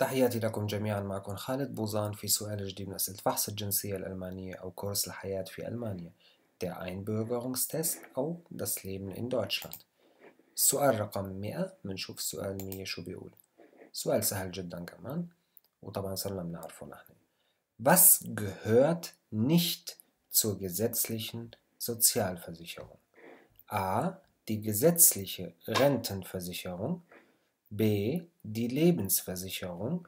تحياتي لكم جميعا معكم خالد بوزان في سؤال جديد من أسئلة فحص الجنسية الألمانية أو كورس الحياة في ألمانيا der Einbürgerungstest أو das Leben in Deutschland السؤال رقم 100 بنشوف السؤال 100 شو بيقول سؤال سهل جدا كمان وطبعا صرنا بنعرفه نحن Was gehört nicht zur gesetzlichen Sozialversicherung? A. Die gesetzliche Rentenversicherung B die Lebensversicherung,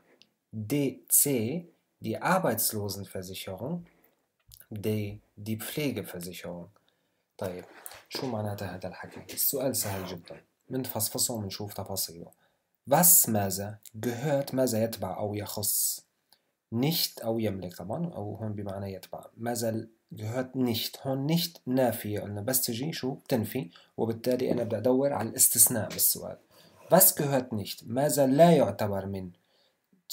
D. C. die Arbeitslosenversicherung, D die Pflegeversicherung طيب شو معناتها هذا الحكي؟ السؤال سهل جدا بنفصفصه ومنشوف تفاصيله Was ماذا gehört ماذا يتبع أو يخص nicht أو يملك طبعا أو هون بمعنى يتبع ماذا gehört nicht هون nicht نافية قلنا بس تجي شو بتنفي وبالتالي أنا بدي أدور على الاستثناء بالسؤال Was gehört nicht ماذا لا يعتبر من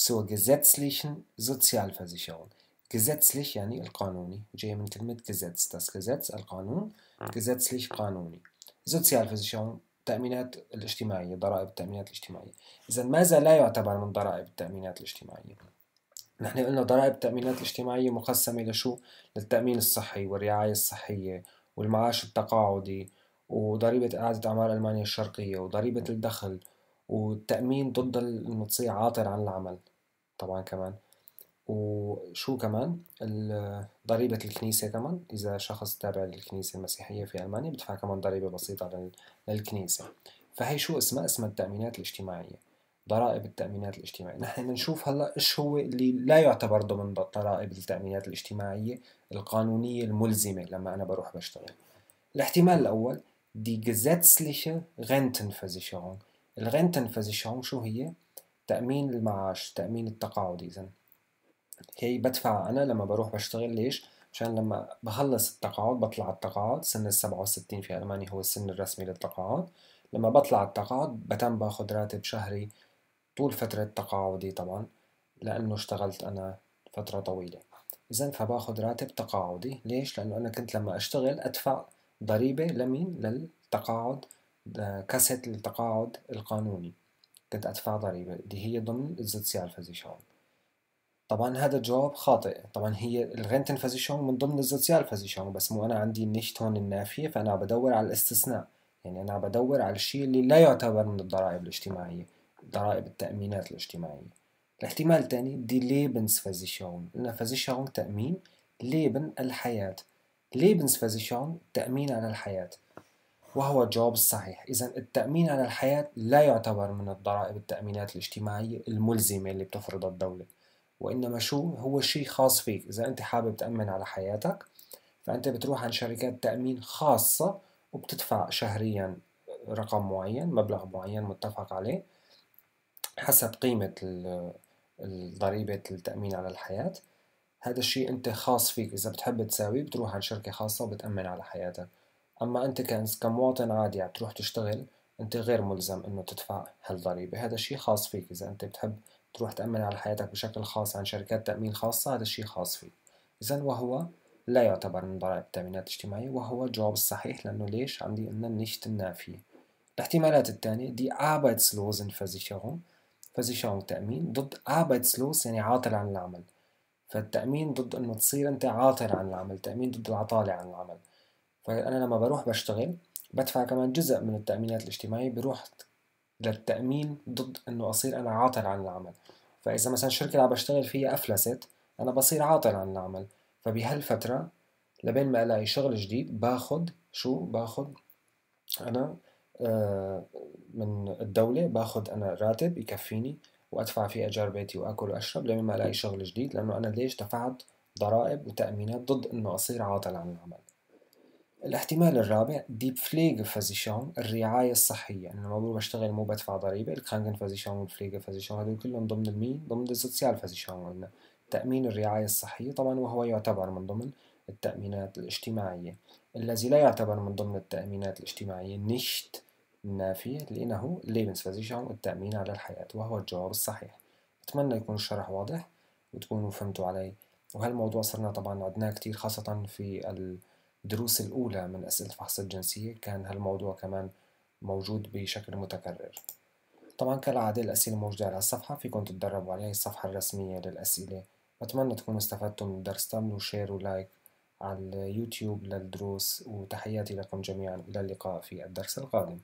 zur gesetzlichen Sozialversicherung gesetzlich يعني القانوني جاي من كلمة Gesetz das Gesetz al-Qanun. gesetzlich قانوني Sozialversicherung التأمينات الاجتماعية ضرائب التأمينات الاجتماعية إذا ماذا لا يعتبر من ضرائب التأمينات الاجتماعية نحن قلنا ضرائب التأمينات الاجتماعية مقسمة لشو للتأمين الصحي والرعاية الصحية والمعاش التقاعدي وضريبة إعادة أعمال ألمانيا الشرقية وضريبة الدخل والتأمين ضد إنه تصير عاطل عن العمل طبعا كمان وشو كمان ضريبة الكنيسة كمان إذا شخص تابع للكنيسة المسيحية في ألمانيا بدفع كمان ضريبة بسيطة للكنيسة فهي شو اسمها اسمها التأمينات الاجتماعية ضرائب التأمينات الاجتماعية نحن نشوف هلا إيش هو اللي لا يعتبر ضمن ضرائب التأمينات الاجتماعية القانونية الملزمة لما أنا بروح بشتغل الاحتمال الأول die gesetzliche rentenversiشرung الrentenversiشرung شو هي تأمين المعاش تأمين التقاعد إذا هي بدفع أنا لما بروح بشتغل ليش؟ مشان لما بخلص التقاعد بطلع التقاعد سن السبعة وستين في ألمانيا هو السن الرسمي للتقاعد لما بطلع التقاعد بتم باخد راتب شهري طول فترة تقاعدي طبعا لأنه اشتغلت أنا فترة طويلة إذا فباخد راتب تقاعدي ليش؟ لأنه أنا كنت لما أشتغل أدفع ضريبة لمين للتقاعد آه، كاسة التقاعد القانوني كنت أدفع ضريبة اللي هي ضمن الزوتسيالفازيشون طبعا هذا الجواب خاطئ طبعا هي فازيشون من ضمن الزوتسيالفازيشون بس مو أنا عندي النشت هون النافية فأنا بدور على الاستثناء يعني أنا بدور على الشيء اللي لا يعتبر من الضرائب الاجتماعية ضرائب التأمينات الاجتماعية الاحتمال الثاني دي ليبنس فازيشون لأن فازيشون تأمين ليبن الحياة Lebensversicherung تأمين على الحياة وهو الجواب الصحيح إذا التأمين على الحياة لا يعتبر من الضرائب التأمينات الاجتماعية الملزمة اللي بتفرضها الدولة وإنما شو هو شيء خاص فيك إذا أنت حابب تأمن على حياتك فأنت بتروح عن شركات تأمين خاصة وبتدفع شهريا رقم معين مبلغ معين متفق عليه حسب قيمة ضريبة التأمين على الحياة هذا الشيء أنت خاص فيك إذا بتحب تساويه بتروح على شركة خاصة وبتأمن على حياتك أما أنت كمواطن عادي عم تروح تشتغل أنت غير ملزم إنه تدفع هالضريبة هذا الشيء خاص فيك إذا أنت بتحب تروح تأمن على حياتك بشكل خاص عن شركات تأمين خاصة هذا الشيء خاص فيك إذا وهو لا يعتبر من ضرائب التأمينات الاجتماعية وهو الجواب الصحيح لأنه ليش عندي إن nicht النافية الاحتمالات الثانية دي Arbeitslosenversicherung Versicherung تأمين ضد Arbeitslos يعني عاطل عن العمل فالتأمين ضد إنه تصير أنت عاطل عن العمل تأمين ضد العطالة عن العمل فأنا لما بروح بشتغل بدفع كمان جزء من التأمينات الاجتماعية بروح للتأمين ضد إنه أصير أنا عاطل عن العمل فإذا مثلا شركة اللي عم بشتغل فيها أفلست أنا بصير عاطل عن العمل فبهالفترة لبين ما ألاقي شغل جديد باخد شو باخد أنا آه، من الدولة باخد أنا راتب يكفيني وأدفع في إيجار بيتي وأكل وأشرب لما ألاقي شغل جديد لأنه أنا ليش دفعت ضرائب وتأمينات ضد إنه أصير عاطل عن العمل الاحتمال الرابع ديب فليج فازيشون الرعاية الصحية أنا لما بقول بشتغل مو بدفع ضريبة فازيشون الكرانغنفازيشون فازيشون هدول كلهم ضمن المين ضمن السوسيال فازيشون قلنا تأمين الرعاية الصحية طبعا وهو يعتبر من ضمن التأمينات الاجتماعية الذي لا يعتبر من ضمن التأمينات الاجتماعية نشت نافي لأنه Lebensversicherung التأمين على الحياة وهو الجواب الصحيح أتمنى يكون الشرح واضح وتكونوا فهمتوا علي وهالموضوع صرنا طبعا عدناه كتير خاصة في الدروس الأولى من أسئلة فحص الجنسية كان هالموضوع كمان موجود بشكل متكرر طبعا كالعادة الأسئلة موجودة على الصفحة فيكم تتدربوا عليها الصفحة الرسمية للأسئلة أتمنى تكونوا استفدتوا من الدرس تعملوا شير ولايك على اليوتيوب للدروس وتحياتي لكم جميعا إلى اللقاء في الدرس القادم